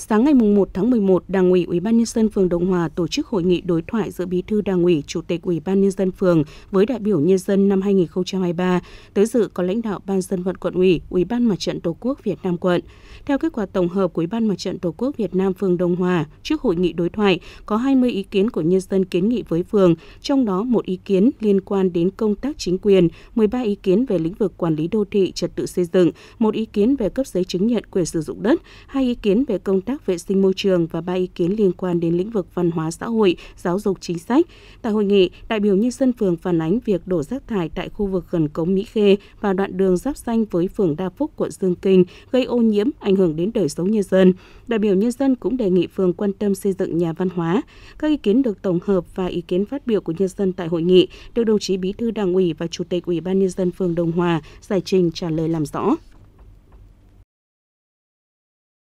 Sáng ngày 1 tháng 11, Đảng ủy Ủy ban nhân dân phường Đồng Hòa tổ chức hội nghị đối thoại giữa Bí thư Đảng ủy, Chủ tịch Ủy ban nhân dân phường với đại biểu nhân dân năm 2023. Tới dự có lãnh đạo Ban dân vận quận ủy, Ủy ban Mặt trận Tổ quốc Việt Nam quận. Theo kết quả tổng hợp của Ủy ban Mặt trận Tổ quốc Việt Nam phường Đồng Hòa, trước hội nghị đối thoại có 20 ý kiến của nhân dân kiến nghị với phường, trong đó một ý kiến liên quan đến công tác chính quyền, 13 ý kiến về lĩnh vực quản lý đô thị, trật tự xây dựng, một ý kiến về cấp giấy chứng nhận quyền sử dụng đất, hai ý kiến về công tác vệ sinh môi trường và ba ý kiến liên quan đến lĩnh vực văn hóa xã hội, giáo dục chính sách. Tại hội nghị, đại biểu nhân dân phường phản ánh việc đổ rác thải tại khu vực gần cống Mỹ Khê và đoạn đường giáp danh với phường Đa Phúc, quận Dương Kinh gây ô nhiễm, ảnh hưởng đến đời sống nhân dân. Đại biểu nhân dân cũng đề nghị phường quan tâm xây dựng nhà văn hóa. Các ý kiến được tổng hợp và ý kiến phát biểu của nhân dân tại hội nghị được đồng chí Bí thư Đảng ủy và Chủ tịch Ủy ban nhân dân phường Đồng Hòa giải trình trả lời làm rõ.